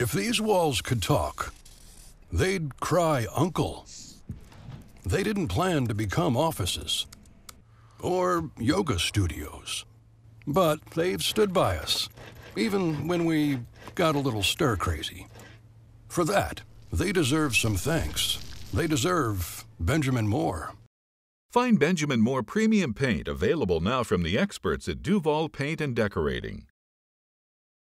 If these walls could talk, they'd cry uncle. They didn't plan to become offices or yoga studios. But they've stood by us, even when we got a little stir crazy. For that, they deserve some thanks. They deserve Benjamin Moore. Find Benjamin Moore Premium Paint available now from the experts at Duval Paint and Decorating.